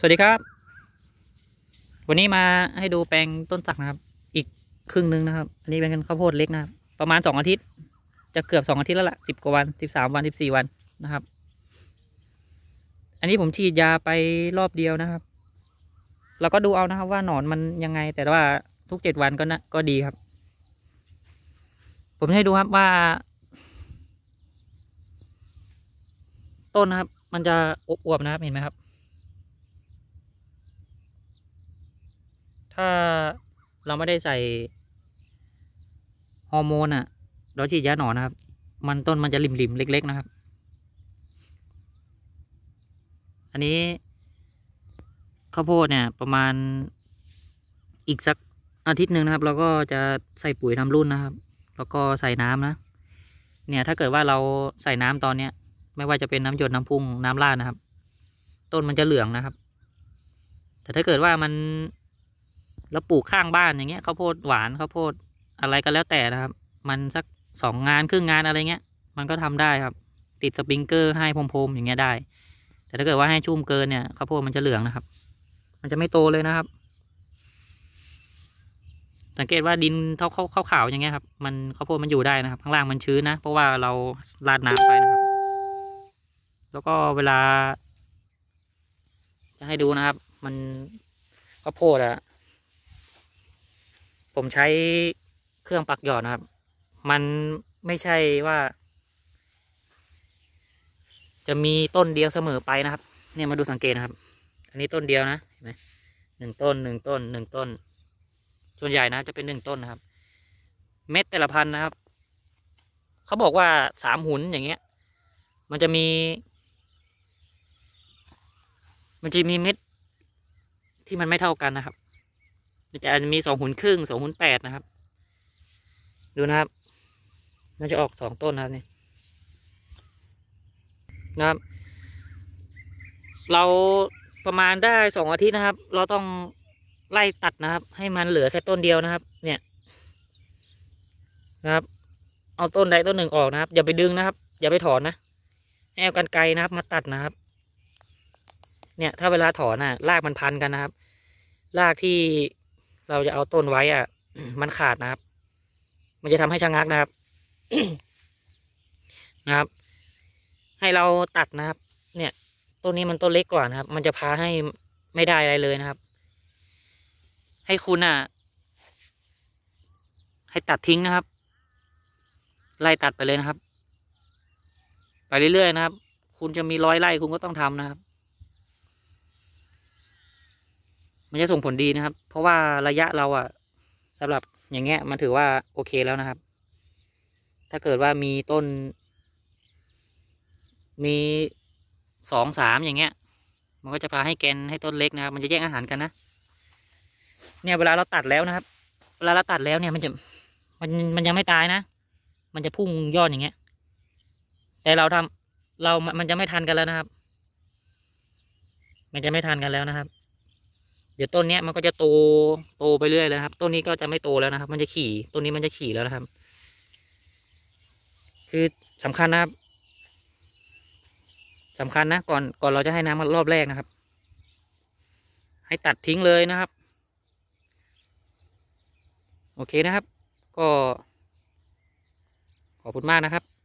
สวัสดีครับ วันนี้มาให้ดูแปลงต้นสักนะครับ อีกครึ่งนึงนะครับอันนี้เป็นข้าวโพดเล็กนะครับประมาณสองอาทิตย์จะเกือบสองอาทิตย์แล้วล่ะสิบกว่าวันสิบสามวันสิบสี่วันนะครับ อันนี้ผมฉีดยาไปรอบเดียวนะครับเราก็ดูเอานะครับ ว่าหนอนมันยังไง แต่ว่าทุกเจ็ดวันก็นะก็ดีครับ ผมให้ดูครับว่า ต้นนะครับ มันจะอวบๆนะครับเห็นไหมครับถ้าเรา ไม่ ได้ใส่ฮอร์โมนอ่ะเราฉีดยาหนอนนะครับ มันต้นมันจะริมๆ เล็ก ๆนะครับ อันนี้ข้าวโพดเนี่ย ประมาณอีก สักอาทิตย์หนึ่งนะครับ เราก็จะใส่ปุ๋ยทำ รุ่นนะครับ แล้วก็ใส่น้ำนะ เนี่ย ถ้าเกิดว่าเราใส่น้ำตอน เนี้ย ไม่ว่าจะเป็นน้ำหยดน้ำพุ่งน้ำาดนะครับ ต้นมันจะเหลืองนะครับ แต่ถ้าเกิดว่ามันแล้วปลูกข้างบ้านอย่างเงี้ยข้าวโพดหวานข้าวโพดอะไรก็แล้วแต่นะครับ มันสักสองงานครึ่งงานอะไรเงี้ย มันก็ทำได้ครับ ติดสปริงเกอร์ ให้พรมๆอย่างเงี้ยได้ แต่ถ้าเกิดว่าให้ชุ่มเกินเนี่ยข้าวโพดมันจะเหลืองนะครับ มันจะไม่โตเลยนะครับ สังเกตว่าดินเท่าเขาขาวอย่างเงี้ยครับ มันข้าวโพดมันอยู่ได้นะครับข้างล่างมันชื้นนะเพราะว่าเราราดน้ำไปนะครับ แล้วก็เวลาจะให้ดูนะครับ มันข้าวโพดอะผมใช้เครื่องปักหยอดนะ ครับ มันไม่ใช่ว่า จะมีต้นเดียวเสมอไปนะครับ เนี่ยมาดูสังเกต นะครับ อันนี้ต้นเดียวนะ เห็นไหม หนึ่งต้น หนึ่งต้น หนึ่งต้น ส่วนใหญ่นะ จะเป็นหนึ่งต้นนะครับ เม็ดแต่ละพันนะครับ เขาบอกว่าสามหุนอย่างเงี้ย มันจะมี มันจะมีเม็ดที่มันไม่เท่ากันนะครับมาจจะมีสองหุ่นครึ่งสองหุ่นแปดนะครับ ดูนะครับน่าจะออกสองต้นนะครับ นี่นะครับ เราประมาณได้สองอาทิตย์นะครับ เราต้องไล่ตัดนะครับ ให้มันเหลือแค่ต้นเดียวนะครับ เนี่ยนะครับ เอาต้นใดต้นหนึ่งออกนะครับ อย่าไปดึงนะครับ อย่าไปถอนนะให้เอากันไกลนะครับ มาตัดนะครับ เนี่ย ถ้าเวลาถอนอ่ะรากมันพันกันนะครับรากที่เราจะเอาต้นไว้อ่ะ มันขาดนะครับ มันจะทำให้ชะงักนะครับนะครับ ให้เราตัดนะครับเนี่ยต้นนี้มันต้นเล็กกว่านะครับมันจะพาให้ไม่ได้อะไรเลยนะครับ ให้คุณอ่ะ ให้ตัดทิ้งนะครับ ไล่ตัดไปเลยนะครับ ไปเรื่อยๆนะครับ คุณจะมีร้อยไร่คุณก็ต้องทำนะครับมันจะส่งผลดีนะครับ เพราะว่าระยะเราอ่ะสำหรับอย่างเงี้ยมันถือว่าโอเคแล้วนะครับ ถ้าเกิดว่ามีต้นมีสองสามอย่างเงี้ย มันก็จะพาให้แกนให้ต้นเล็กนะครับมันจะแย่งอาหารกันนะ เนี่ยเวลาเราตัดแล้วนะครับ เวลาเราตัดแล้วเนี่ย มันจะ มันมันยังไม่ตายนะ มันจะพุ่งยอดอย่างเงี้ย แต่เราทำเรา มันจะไม่ ทัน กันแล้วนะครับ มันจะไม่ทันกันแล้วนะครับดี๋ยวต้นเนี้ยมันก็จะโตโตไปเรื่อยเลยครับต้นนี้ก็จะไม่โตแล้วนะครับ มันจะขี่ต้นนี้มันจะขี่แล้วนะครับ คือสำคัญนะครับ สำคัญนะ ก่อนก่อนเราจะให้น้ำรอบแรกนะครับ ให้ตัดทิ้งเลยนะครับ โอเคนะครับ ก็ ขอบคุณมากนะครับ